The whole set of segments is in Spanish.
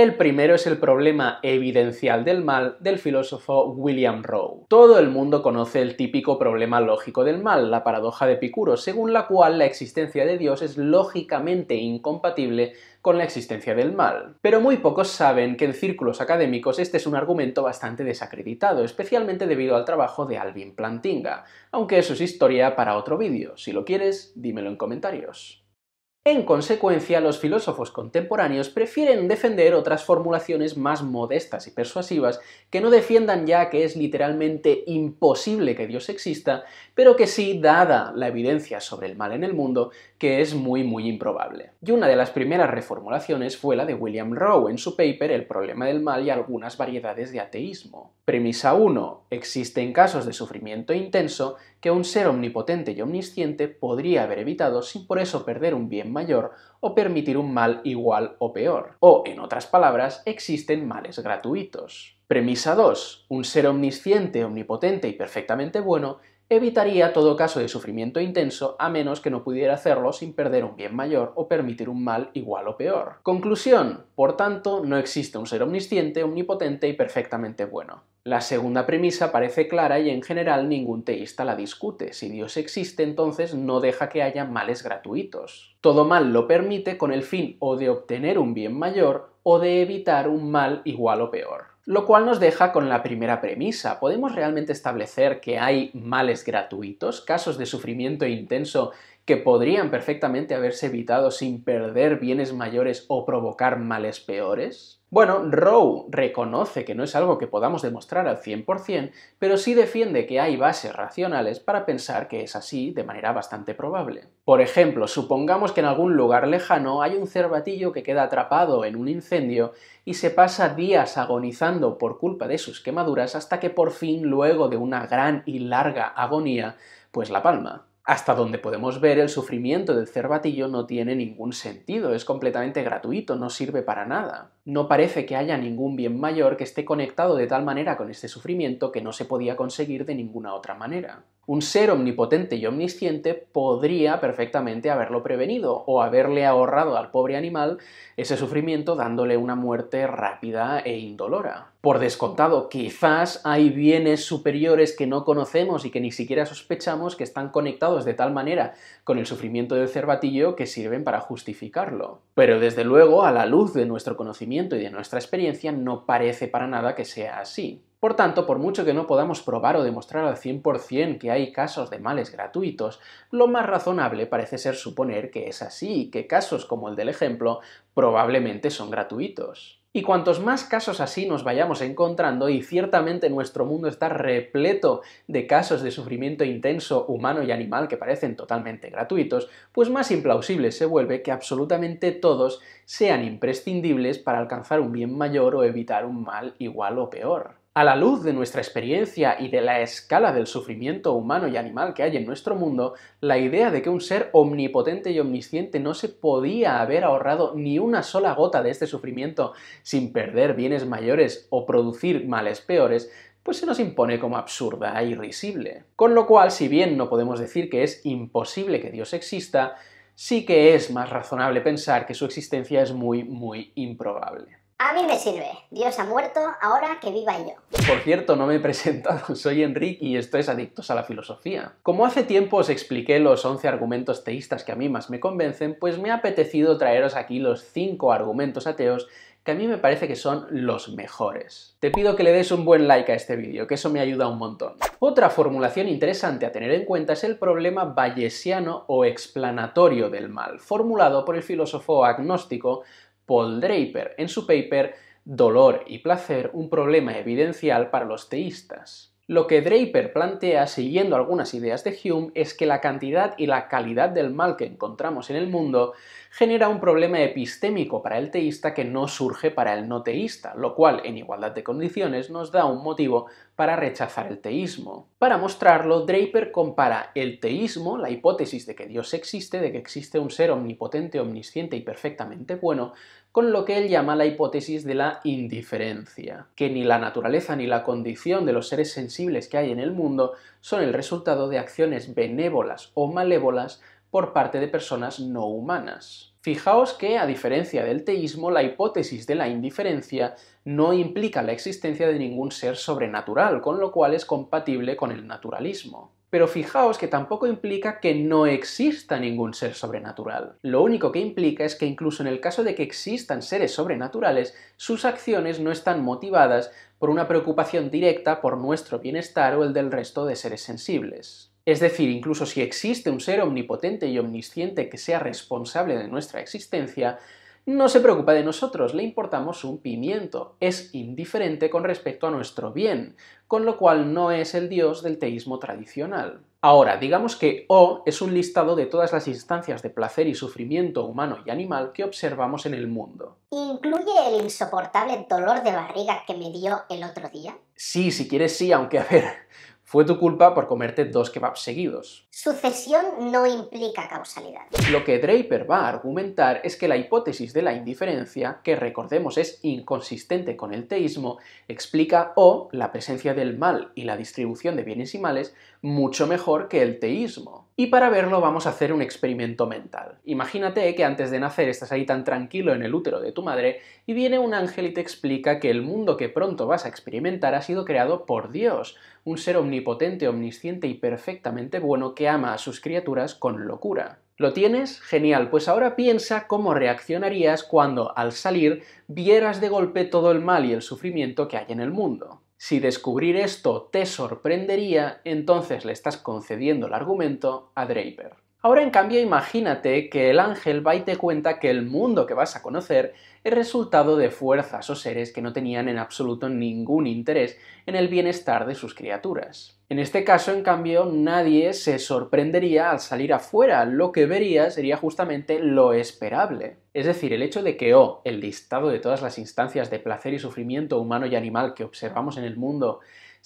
El primero es el problema evidencial del mal del filósofo William Rowe. Todo el mundo conoce el típico problema lógico del mal, la paradoja de Epicuro, según la cual la existencia de Dios es lógicamente incompatible con la existencia del mal. Pero muy pocos saben que en círculos académicos este es un argumento bastante desacreditado, especialmente debido al trabajo de Alvin Plantinga, aunque eso es historia para otro vídeo. Si lo quieres, dímelo en comentarios. En consecuencia, los filósofos contemporáneos prefieren defender otras formulaciones más modestas y persuasivas que no defiendan ya que es literalmente imposible que Dios exista, pero que sí, dada la evidencia sobre el mal en el mundo, que es muy muy improbable. Y una de las primeras reformulaciones fue la de William Rowe en su paper El problema del mal y algunas variedades de ateísmo. Premisa 1. Existen casos de sufrimiento intenso que un ser omnipotente y omnisciente podría haber evitado sin por eso perder un bien mayor o permitir un mal igual o peor. O, en otras palabras, existen males gratuitos. Premisa 2. Un ser omnisciente, omnipotente y perfectamente bueno evitaría todo caso de sufrimiento intenso a menos que no pudiera hacerlo sin perder un bien mayor o permitir un mal igual o peor. Conclusión. Por tanto, no existe un ser omnisciente, omnipotente y perfectamente bueno. La segunda premisa parece clara y en general ningún teísta la discute. Si Dios existe, entonces no deja que haya males gratuitos. Todo mal lo permite con el fin o de obtener un bien mayor o de evitar un mal igual o peor. Lo cual nos deja con la primera premisa. ¿Podemos realmente establecer que hay males gratuitos, casos de sufrimiento intenso que podrían perfectamente haberse evitado sin perder bienes mayores o provocar males peores? Bueno, Rowe reconoce que no es algo que podamos demostrar al 100%, pero sí defiende que hay bases racionales para pensar que es así de manera bastante probable. Por ejemplo, supongamos que en algún lugar lejano hay un cervatillo que queda atrapado en un incendio y se pasa días agonizando por culpa de sus quemaduras hasta que por fin, luego de una gran y larga agonía, pues la palma. Hasta donde podemos ver, el sufrimiento del cervatillo no tiene ningún sentido, es completamente gratuito, no sirve para nada. No parece que haya ningún bien mayor que esté conectado de tal manera con este sufrimiento que no se podía conseguir de ninguna otra manera un ser omnipotente y omnisciente podría perfectamente haberlo prevenido o haberle ahorrado al pobre animal ese sufrimiento dándole una muerte rápida e indolora. Por descontado, quizás hay bienes superiores que no conocemos y que ni siquiera sospechamos que están conectados de tal manera con el sufrimiento del cervatillo que sirven para justificarlo. Pero desde luego, a la luz de nuestro conocimiento y de nuestra experiencia, no parece para nada que sea así. Por tanto, por mucho que no podamos probar o demostrar al 100% que hay casos de males gratuitos, lo más razonable parece ser suponer que es así y que casos como el del ejemplo probablemente son gratuitos. Y cuantos más casos así nos vayamos encontrando, y ciertamente nuestro mundo está repleto de casos de sufrimiento intenso humano y animal que parecen totalmente gratuitos, pues más implausible se vuelve que absolutamente todos sean imprescindibles para alcanzar un bien mayor o evitar un mal igual o peor. A la luz de nuestra experiencia y de la escala del sufrimiento humano y animal que hay en nuestro mundo, la idea de que un ser omnipotente y omnisciente no se podía haber ahorrado ni una sola gota de este sufrimiento sin perder bienes mayores o producir males peores, pues se nos impone como absurda e irrisible. Con lo cual, si bien no podemos decir que es imposible que Dios exista, sí que es más razonable pensar que su existencia es muy, muy improbable. A mí me sirve. Dios ha muerto, ahora que viva yo. Por cierto, no me he presentado. Soy Enrique y estoy es Adictos a la Filosofía. Como hace tiempo os expliqué los 11 argumentos teístas que a mí más me convencen, pues me ha apetecido traeros aquí los 5 argumentos ateos que a mí me parece que son los mejores. Te pido que le des un buen like a este vídeo, que eso me ayuda un montón. Otra formulación interesante a tener en cuenta es el problema bayesiano o explanatorio del mal, formulado por el filósofo agnóstico Paul Draper en su paper Dolor y placer, un problema evidencial para los teístas. Lo que Draper plantea, siguiendo algunas ideas de Hume, es que la cantidad y la calidad del mal que encontramos en el mundo genera un problema epistémico para el teísta que no surge para el no teísta, lo cual, en igualdad de condiciones, nos da un motivo para rechazar el teísmo. Para mostrarlo, Draper compara el teísmo, la hipótesis de que Dios existe, de que existe un ser omnipotente, omnisciente y perfectamente bueno, con lo que él llama la hipótesis de la indiferencia, que ni la naturaleza ni la condición de los seres sensibles que hay en el mundo son el resultado de acciones benévolas o malévolas por parte de personas no humanas. Fijaos que, a diferencia del teísmo, la hipótesis de la indiferencia no implica la existencia de ningún ser sobrenatural, con lo cual es compatible con el naturalismo. Pero fijaos que tampoco implica que no exista ningún ser sobrenatural. Lo único que implica es que incluso en el caso de que existan seres sobrenaturales, sus acciones no están motivadas por una preocupación directa por nuestro bienestar o el del resto de seres sensibles. Es decir, incluso si existe un ser omnipotente y omnisciente que sea responsable de nuestra existencia, no se preocupa de nosotros, le importamos un pimiento, es indiferente con respecto a nuestro bien, con lo cual no es el dios del teísmo tradicional. Ahora, digamos que O es un listado de todas las instancias de placer y sufrimiento humano y animal que observamos en el mundo. ¿Incluye el insoportable dolor de barriga que me dio el otro día? Sí, si quieres sí, aunque a ver, fue tu culpa por comerte dos kebabs seguidos. Sucesión no implica causalidad. Lo que Draper va a argumentar es que la hipótesis de la indiferencia, que recordemos es inconsistente con el teísmo, explica o la presencia del mal y la distribución de bienes y males mucho mejor que el teísmo. Y para verlo vamos a hacer un experimento mental. Imagínate que antes de nacer estás ahí tan tranquilo en el útero de tu madre y viene un ángel y te explica que el mundo que pronto vas a experimentar ha sido creado por Dios, un ser omnipotente, omnisciente y perfectamente bueno que ama a sus criaturas con locura. ¿Lo tienes? Genial, pues ahora piensa cómo reaccionarías cuando al salir vieras de golpe todo el mal y el sufrimiento que hay en el mundo. Si descubrir esto te sorprendería, entonces le estás concediendo el argumento a Draper. Ahora en cambio imagínate que el ángel va y te cuenta que el mundo que vas a conocer es resultado de fuerzas o seres que no tenían en absoluto ningún interés en el bienestar de sus criaturas. En este caso, en cambio, nadie se sorprendería al salir afuera, lo que vería sería justamente lo esperable. Es decir, el hecho de que O, oh, el listado de todas las instancias de placer y sufrimiento humano y animal que observamos en el mundo,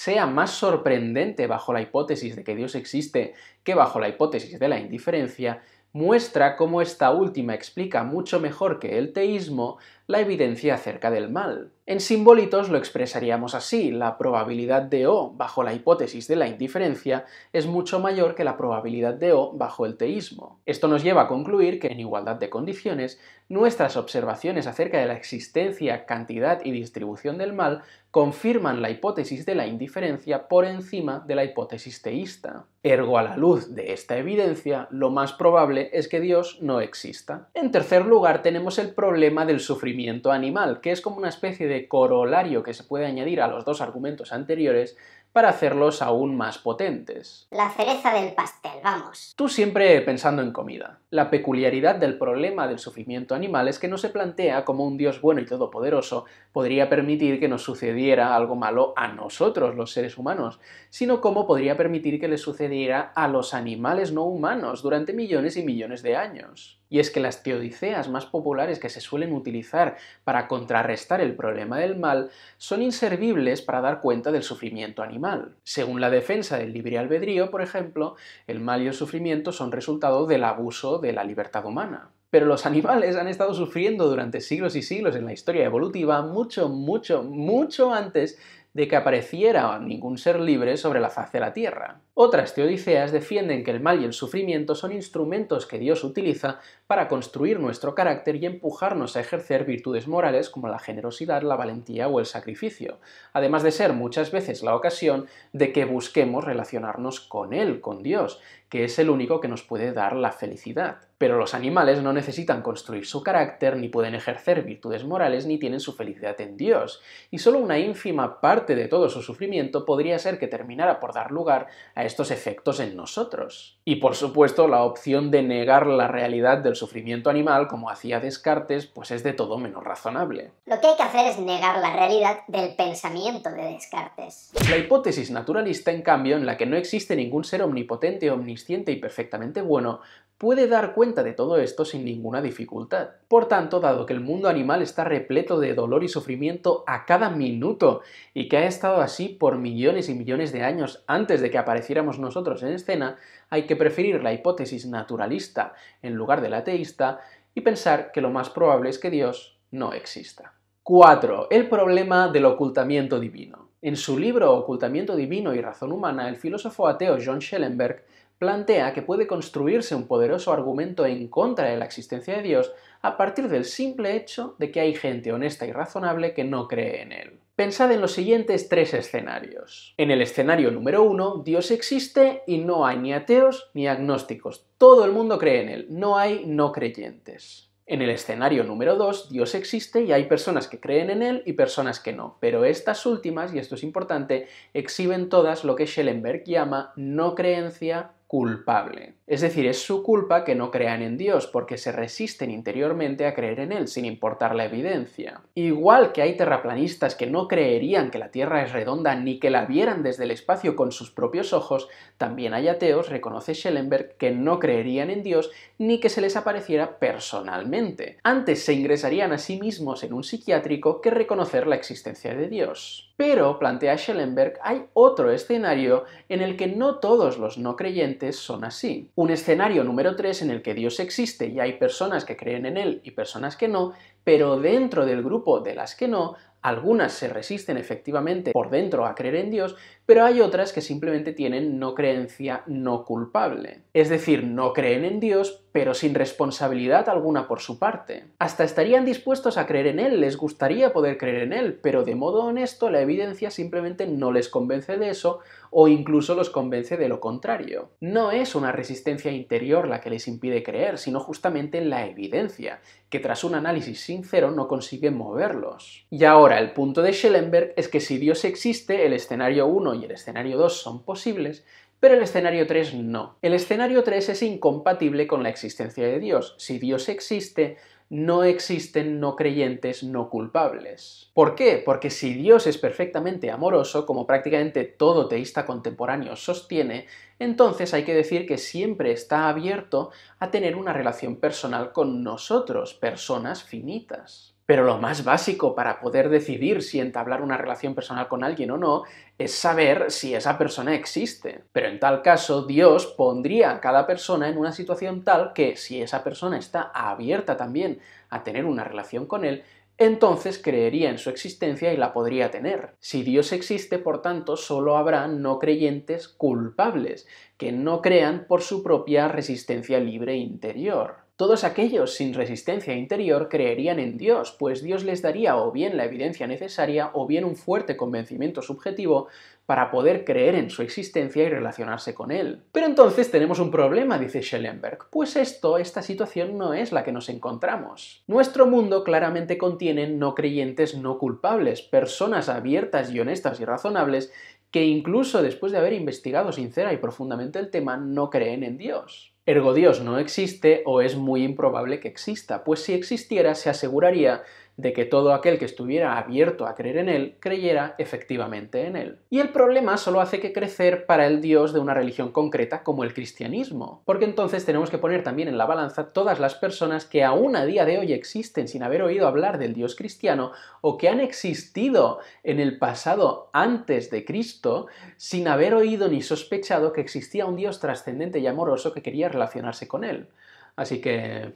sea más sorprendente bajo la hipótesis de que Dios existe que bajo la hipótesis de la indiferencia, muestra cómo esta última explica mucho mejor que el teísmo la evidencia acerca del mal. En simbolitos lo expresaríamos así, la probabilidad de O bajo la hipótesis de la indiferencia es mucho mayor que la probabilidad de O bajo el teísmo. Esto nos lleva a concluir que en igualdad de condiciones, nuestras observaciones acerca de la existencia, cantidad y distribución del mal confirman la hipótesis de la indiferencia por encima de la hipótesis teísta. Ergo, a la luz de esta evidencia, lo más probable es que Dios no exista. En tercer lugar, tenemos el problema del sufrimiento animal, que es como una especie de corolario que se puede añadir a los dos argumentos anteriores para hacerlos aún más potentes. La cereza del pastel, vamos. Tú siempre pensando en comida. La peculiaridad del problema del sufrimiento animal es que no se plantea cómo un Dios bueno y todopoderoso podría permitir que nos sucediera algo malo a nosotros, los seres humanos, sino cómo podría permitir que le sucediera a los animales no humanos durante millones y millones de años. Y es que las teodiceas más populares que se suelen utilizar para contrarrestar el problema del mal son inservibles para dar cuenta del sufrimiento animal según la defensa del libre albedrío, por ejemplo, el mal y el sufrimiento son resultado del abuso de la libertad humana. Pero los animales han estado sufriendo durante siglos y siglos en la historia evolutiva mucho, mucho, mucho antes de que apareciera ningún ser libre sobre la faz de la Tierra. Otras teodiceas defienden que el mal y el sufrimiento son instrumentos que Dios utiliza para construir nuestro carácter y empujarnos a ejercer virtudes morales como la generosidad, la valentía o el sacrificio, además de ser muchas veces la ocasión de que busquemos relacionarnos con Él, con Dios, que es el único que nos puede dar la felicidad. Pero los animales no necesitan construir su carácter, ni pueden ejercer virtudes morales, ni tienen su felicidad en Dios, y solo una ínfima parte de todo su sufrimiento podría ser que terminara por dar lugar a estos efectos en nosotros. Y por supuesto, la opción de negar la realidad del sufrimiento animal, como hacía Descartes, pues es de todo menos razonable. Lo que hay que hacer es negar la realidad del pensamiento de Descartes. La hipótesis naturalista, en cambio, en la que no existe ningún ser omnipotente, omnisciente y perfectamente bueno, puede dar cuenta de todo esto sin ninguna dificultad. Por tanto, dado que el mundo animal está repleto de dolor y sufrimiento a cada minuto y que ha estado así por millones y millones de años antes de que apareciéramos nosotros en escena, hay que preferir la hipótesis naturalista en lugar de la ateísta y pensar que lo más probable es que Dios no exista. 4. El problema del ocultamiento divino. En su libro Ocultamiento Divino y Razón Humana, el filósofo ateo John Schellenberg plantea que puede construirse un poderoso argumento en contra de la existencia de Dios a partir del simple hecho de que hay gente honesta y razonable que no cree en él. Pensad en los siguientes tres escenarios. En el escenario número uno, Dios existe y no hay ni ateos ni agnósticos. Todo el mundo cree en él, no hay no creyentes. En el escenario número 2, Dios existe y hay personas que creen en él y personas que no, pero estas últimas, y esto es importante, exhiben todas lo que Schellenberg llama no creencia culpable. Es decir, es su culpa que no crean en Dios, porque se resisten interiormente a creer en Él, sin importar la evidencia. Igual que hay terraplanistas que no creerían que la Tierra es redonda ni que la vieran desde el espacio con sus propios ojos, también hay ateos, reconoce Schellenberg, que no creerían en Dios ni que se les apareciera personalmente. Antes se ingresarían a sí mismos en un psiquiátrico que reconocer la existencia de Dios. Pero, plantea Schellenberg, hay otro escenario en el que no todos los no creyentes son así. Un escenario número 3 en el que Dios existe y hay personas que creen en Él y personas que no, pero dentro del grupo de las que no algunas se resisten efectivamente por dentro a creer en Dios, pero hay otras que simplemente tienen no creencia no culpable. Es decir, no creen en Dios, pero sin responsabilidad alguna por su parte. Hasta estarían dispuestos a creer en Él, les gustaría poder creer en Él, pero de modo honesto la evidencia simplemente no les convence de eso o incluso los convence de lo contrario. No es una resistencia interior la que les impide creer, sino justamente en la evidencia, que tras un análisis sincero no consigue moverlos. Y ahora, el punto de Schellenberg es que si Dios existe, el escenario 1 y el escenario 2 son posibles, pero el escenario 3 no. El escenario 3 es incompatible con la existencia de Dios. Si Dios existe, no existen no creyentes no culpables. ¿Por qué? Porque si Dios es perfectamente amoroso, como prácticamente todo teísta contemporáneo sostiene, entonces hay que decir que siempre está abierto a tener una relación personal con nosotros, personas finitas. Pero lo más básico para poder decidir si entablar una relación personal con alguien o no es saber si esa persona existe. Pero en tal caso, Dios pondría a cada persona en una situación tal que si esa persona está abierta también a tener una relación con él, entonces creería en su existencia y la podría tener. Si Dios existe, por tanto, solo habrá no creyentes culpables, que no crean por su propia resistencia libre interior. Todos aquellos sin resistencia interior creerían en Dios, pues Dios les daría o bien la evidencia necesaria o bien un fuerte convencimiento subjetivo para poder creer en su existencia y relacionarse con él. Pero entonces tenemos un problema, dice Schellenberg, pues esto, esta situación no es la que nos encontramos. Nuestro mundo claramente contiene no creyentes no culpables, personas abiertas y honestas y razonables que incluso después de haber investigado sincera y profundamente el tema no creen en Dios. Ergo Dios no existe o es muy improbable que exista, pues si existiera se aseguraría de que todo aquel que estuviera abierto a creer en él creyera efectivamente en él. Y el problema solo hace que crecer para el Dios de una religión concreta como el cristianismo, porque entonces tenemos que poner también en la balanza todas las personas que aún a día de hoy existen sin haber oído hablar del Dios cristiano o que han existido en el pasado antes de Cristo sin haber oído ni sospechado que existía un Dios trascendente y amoroso que quería relacionarse con él. Así que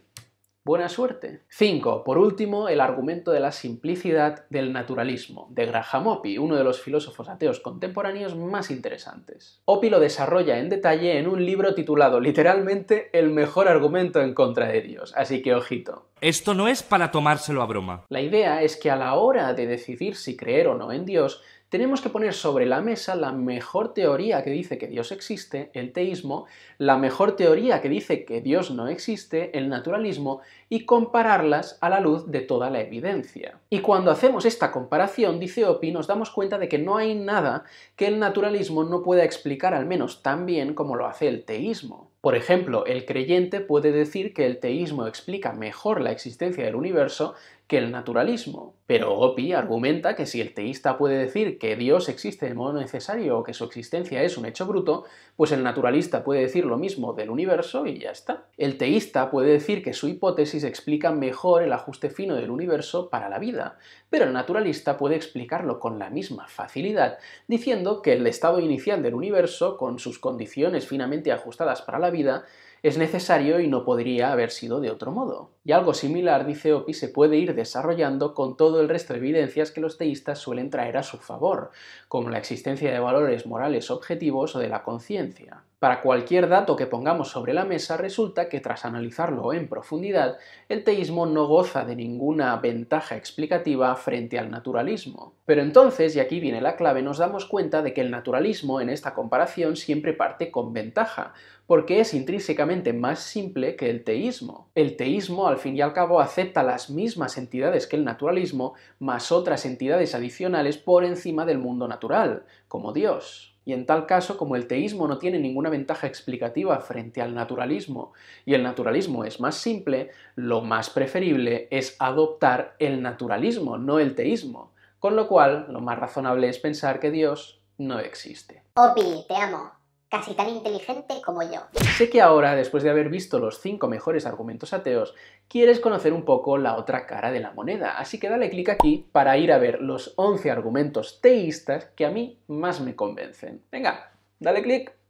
Buena suerte. 5. Por último, el argumento de la simplicidad del naturalismo, de Graham Oppy, uno de los filósofos ateos contemporáneos más interesantes. Oppy lo desarrolla en detalle en un libro titulado literalmente El mejor argumento en contra de Dios, así que ojito. Esto no es para tomárselo a broma. La idea es que a la hora de decidir si creer o no en Dios, tenemos que poner sobre la mesa la mejor teoría que dice que Dios existe, el teísmo, la mejor teoría que dice que Dios no existe, el naturalismo, y compararlas a la luz de toda la evidencia. Y cuando hacemos esta comparación, dice Opi, nos damos cuenta de que no hay nada que el naturalismo no pueda explicar al menos tan bien como lo hace el teísmo. Por ejemplo, el creyente puede decir que el teísmo explica mejor la existencia del universo que el naturalismo. Pero Gopi argumenta que si el teísta puede decir que Dios existe de modo necesario o que su existencia es un hecho bruto, pues el naturalista puede decir lo mismo del universo y ya está. El teísta puede decir que su hipótesis explica mejor el ajuste fino del universo para la vida, pero el naturalista puede explicarlo con la misma facilidad, diciendo que el estado inicial del universo, con sus condiciones finamente ajustadas para la vida, es necesario y no podría haber sido de otro modo. Y algo similar, dice Opi, se puede ir desarrollando con todo el resto de evidencias que los teístas suelen traer a su favor, como la existencia de valores morales objetivos o de la conciencia. Para cualquier dato que pongamos sobre la mesa resulta que tras analizarlo en profundidad, el teísmo no goza de ninguna ventaja explicativa frente al naturalismo. Pero entonces, y aquí viene la clave, nos damos cuenta de que el naturalismo en esta comparación siempre parte con ventaja, porque es intrínsecamente más simple que el teísmo. El teísmo, al fin y al cabo, acepta las mismas entidades que el naturalismo, más otras entidades adicionales por encima del mundo natural, como Dios. Y en tal caso, como el teísmo no tiene ninguna ventaja explicativa frente al naturalismo y el naturalismo es más simple, lo más preferible es adoptar el naturalismo, no el teísmo. Con lo cual, lo más razonable es pensar que Dios no existe. Opi, te amo casi tan inteligente como yo. Sé que ahora, después de haber visto los 5 mejores argumentos ateos, quieres conocer un poco la otra cara de la moneda, así que dale clic aquí para ir a ver los 11 argumentos teístas que a mí más me convencen. Venga, dale clic.